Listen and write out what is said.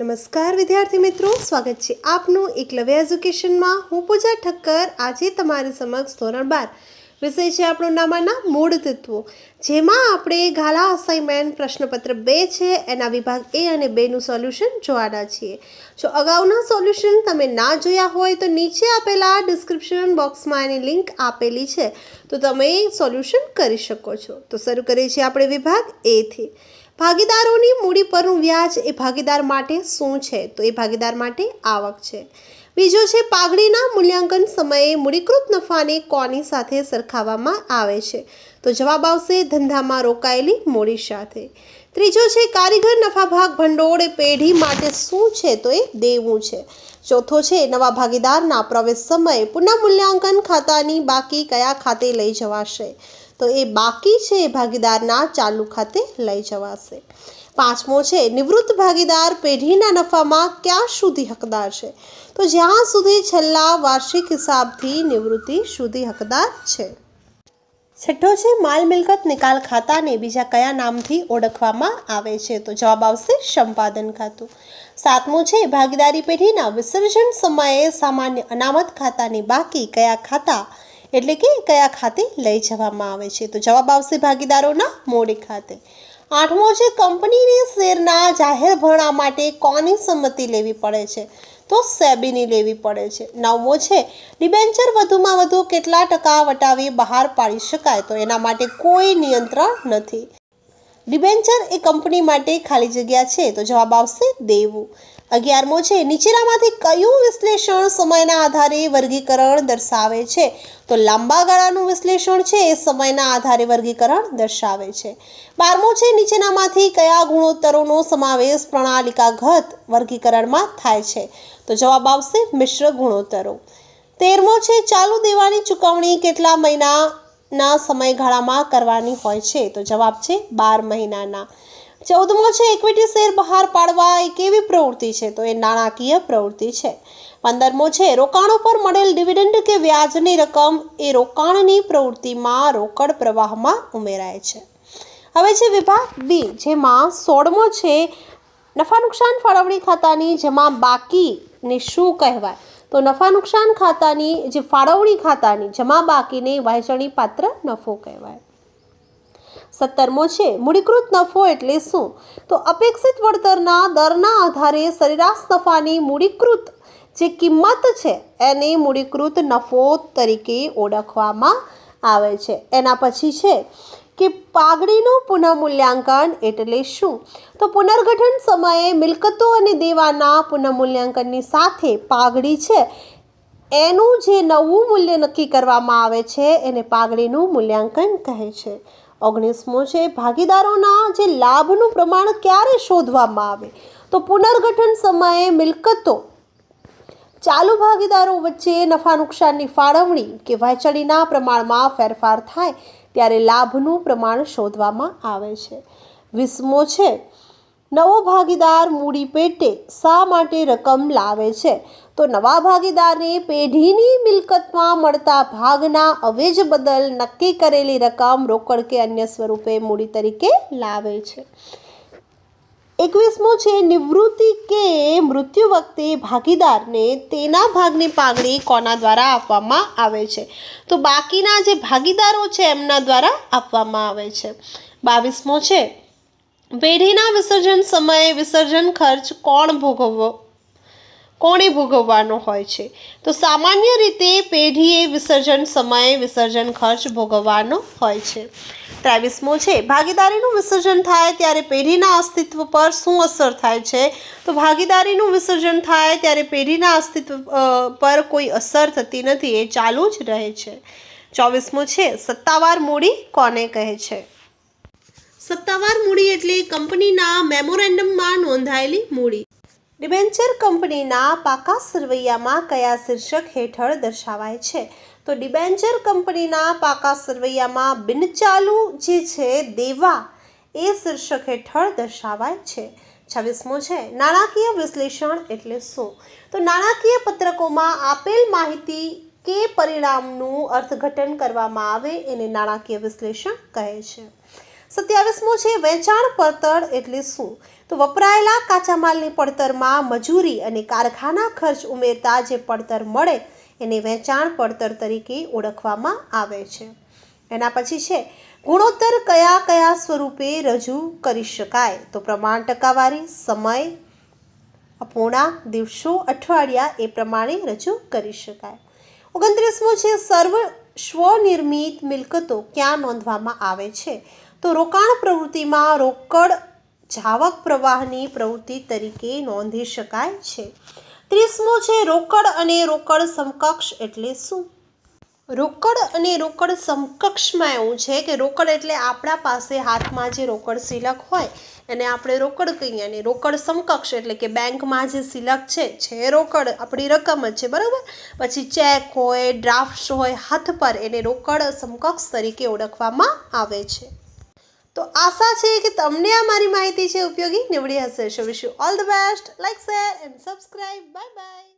નમસ્કાર વિદ્યાર્થી મિત્રો સ્વાગત છે આપનું એકલવ્ય એજ્યુકેશનમાં હું પૂજા ઠક્કર આજે તમારી સમક્ષ ધોરણ બાર વિષય છે આપણો નામાના મૂળ તત્વો જેમાં આપણે ગાલા અસાઇનમેન્ટ પ્રશ્નપત્ર બે છે એના વિભાગ એ અને બેનું સોલ્યુશન જોવાના છીએ જો અગાઉના સોલ્યુશન તમે ના જોયા હોય તો નીચે આપેલા ડિસ્ક્રિપ્શન બોક્સમાં એની લિંક આપેલી છે તો તમે સોલ્યુશન કરી શકો છો તો શરૂ કરીએ છીએ આપણે વિભાગ એથી ભાગીદારોની મૂડી પરનું વ્યાજ એ ભાગીદાર માટે શું છે તો એ ભાગીદાર માટે આવક છે બીજો છે પાઘડીના મૂલ્યાંકન સમયે મૂડીકૃત નફાને કોની સાથે સરખાવવામાં આવે છે તો જવાબ આવશે ધંધામાં રોકાયેલી મૂડી સાથે ત્રીજો છે કારીગર નફાભાગ ભાગ ભંડોળ પેઢી માટે શું છે તો એ દેવું છે ચોથો છે નવા ભાગીદારના પ્રવેશ સમયે પુનઃ મૂલ્યાંકન ખાતાની બાકી કયા ખાતે લઈ જવાશે તો એ બાકી છે એ ભાગીદારના ચાલુ ખાતે લઈ જવાશે પાંચમો છે નિવૃત્ત ભાગીદાર પેઢીના નફામાં ક્યાં સુધી હકદાર છે તો જ્યાં સુધી છેલ્લા વાર્ષિક હિસાબથી નિવૃત્તિ સુધી હકદાર છે છઠ્ઠો છે માલ મિલકત નિકાલ ખાતાને બીજા કયા નામથી ઓળખવામાં આવે છે તો જવાબ આવશે સંપાદન ખાતું સાતમું છે ભાગીદારી પેઢીના વિસર્જન સમયે સામાન્ય અનામત ખાતાની બાકી કયા ખાતા એટલે કે કયા ખાતે લઈ જવામાં આવે છે તો જવાબ આવશે ભાગીદારોના મોડી ખાતે આઠમો છે કંપનીની શેરના જાહેર ભરણા માટે કોની સંમતિ લેવી પડે છે તો સેબીની લેવી પડે છે નવમો છે ડિબેન્ચર વધુમાં વધુ કેટલા ટકા વટાવી બહાર પાડી શકાય તો એના માટે કોઈ નિયંત્રણ નથી ડિબેન્ચર એ કંપની માટે ખાલી જગ્યા છે તો જવાબ આવશે દેવું અગિયારમો છે નીચેનામાંથી કયું વિશ્લેષણ સમયના આધારે વર્ગીકરણ દર્શાવે છે તો લાંબા ગાળાનું વિશ્લેષણ છે એ સમયના આધારે વર્ગીકરણ દર્શાવે છે બારમો છે નીચેનામાંથી કયા ગુણોત્તરોનો સમાવેશ પ્રણાલિકાગત વર્ગીકરણમાં થાય છે તો જવાબ આવશે મિશ્ર ગુણોત્તરો તેરમો છે ચાલુ દેવાની ચુકવણી કેટલા મહિનાના સમયગાળામાં કરવાની હોય છે તો જવાબ છે બાર મહિનાના ચૌદમો છે ઇક્વિટી શેર બહાર પાડવા એ કેવી પ્રવૃત્તિ છે તો એ નાણાકીય પ્રવૃત્તિ છે પંદરમો છે રોકાણ ઉપર મળેલ ડિવિડન્ડ કે વ્યાજની રકમ એ રોકાણની પ્રવૃત્તિમાં રોકડ પ્રવાહમાં ઉમેરાય છે હવે છે વિભાગ બી જેમાં સોળમો છે નફા નુકસાન ફાળવણી ખાતાની જેમાં બાકીને શું કહેવાય તો નફા નુકસાન ખાતાની જે ફાળવણી ખાતાની જમા બાકીને વહેંચણી પાત્ર નફો કહેવાય સત્તરમો છે મૂડીકૃત નફો એટલે શું તો અપેક્ષિત વળતરના દરના આધારે સરેરાશ નફાની મૂડીકૃત જે કિંમત છે એને મૂડીકૃત નફો તરીકે ઓળખવામાં આવે છે એના પછી છે કે પાઘડીનું પુનઃમૂલ્યાંકન એટલે શું તો પુનર્ગઠન સમયે મિલકતો અને દેવાના પુનઃમૂલ્યાંકનની સાથે પાઘડી છે એનું જે નવું મૂલ્ય નક્કી કરવામાં આવે છે એને પાઘડીનું મૂલ્યાંકન કહે છે ઓગણીસમો છે ભાગીદારોના જે લાભનું પ્રમાણ ક્યારે શોધવામાં આવે તો પુનર્ગઠન સમયે મિલકતો ચાલુ ભાગીદારો વચ્ચે નફા નુકસાનની ફાળવણી કે વહેંચણીના પ્રમાણમાં ફેરફાર થાય ત્યારે લાભનું પ્રમાણ શોધવામાં આવે છે વીસમો છે નવો ભાગીદાર મૂડી પેટે શા માટે રકમ લાવે છે તો નવા ભાગીદારને પેઢીની મિલકતમાં મળતા ભાગના અવેજ બદલ નક્કી કરેલી રકમ રોકડ કે અન્ય સ્વરૂપે મૂડી તરીકે લાવે છે એકવીસમું છે નિવૃત્તિ કે મૃત્યુ વખતે ભાગીદારને તેના ભાગની પાઘડી કોના દ્વારા આપવામાં આવે છે તો બાકીના જે ભાગીદારો છે એમના દ્વારા આપવામાં આવે છે બાવીસમો છે પેઢીના વિસર્જન સમયે વિસર્જન ખર્ચ કોણ ભોગવવો કોણે ભોગવવાનો હોય છે તો સામાન્ય રીતે પેઢીએ વિસર્જન સમયે વિસર્જન ખર્ચ ભોગવવાનો હોય છે ત્રેવીસમો છે ભાગીદારીનું વિસર્જન થાય ત્યારે પેઢીના અસ્તિત્વ પર શું અસર થાય છે તો ભાગીદારીનું વિસર્જન થાય ત્યારે પેઢીના અસ્તિત્વ પર કોઈ અસર થતી નથી એ ચાલુ જ રહે છે ચોવીસમો છે સત્તાવાર મૂડી કોને કહે છે સત્તાવાર મૂડી એટલે કંપનીના મેમોરેન્ડમમાં નોંધાયેલી મૂડી ડિબેન્ચર કંપનીના પાકા સરવૈયામાં કયા શીર્ષક હેઠળ દર્શાવાય છે તો ડિબેન્ચર કંપનીના પાકા સરવૈયામાં બિનચાલુ જે છે દેવા એ શીર્ષક હેઠળ દર્શાવાય છે છવ્વીસમો છે નાણાકીય વિશ્લેષણ એટલે શું તો નાણાકીય પત્રકોમાં આપેલ માહિતી કે પરિણામનું અર્થઘટન કરવામાં આવે એને નાણાકીય વિશ્લેષણ કહે છે સત્યાવીસમો છે વેચાણ પડતર એટલે શું તો વપરાયેલા કાચા માલની પડતરમાં મજૂરી અને કારખાના ખર્ચ ઉમેરતા જે પડતર મળે એને વેચાણ પડતર તરીકે ઓળખવામાં આવે છે એના પછી છે ગુણોત્તર કયા કયા સ્વરૂપે રજૂ કરી શકાય તો પ્રમાણ ટકાવારી સમય અપૂર્ણાંક દિવસો અઠવાડિયા એ પ્રમાણે રજૂ કરી શકાય ઓગણત્રીસમું છે સર્વ સ્વનિર્મિત મિલકતો ક્યાં નોંધવામાં આવે છે તો રોકાણ પ્રવૃત્તિમાં રોકડ જાવક પ્રવાહની પ્રવૃત્તિ તરીકે નોંધી શકાય છે ત્રીસમો છે રોકડ અને રોકડ સમકક્ષ એટલે શું રોકડ અને રોકડ સમકક્ષમાં એવું છે કે રોકડ એટલે આપણા પાસે હાથમાં જે રોકડ સિલક હોય એને આપણે રોકડ કહીએ અને રોકડ સમકક્ષ એટલે કે બેંકમાં જે સિલક છે છે રોકડ આપણી રકમ જ છે બરાબર પછી ચેક હોય ડ્રાફ્ટ્સ હોય હાથ પર એને રોકડ સમકક્ષ તરીકે ઓળખવામાં આવે છે તો આશા છે કે તમને આ મારી માહિતી છે ઉપયોગી નીવડી હશે so wish you all the best like share and subscribe bye by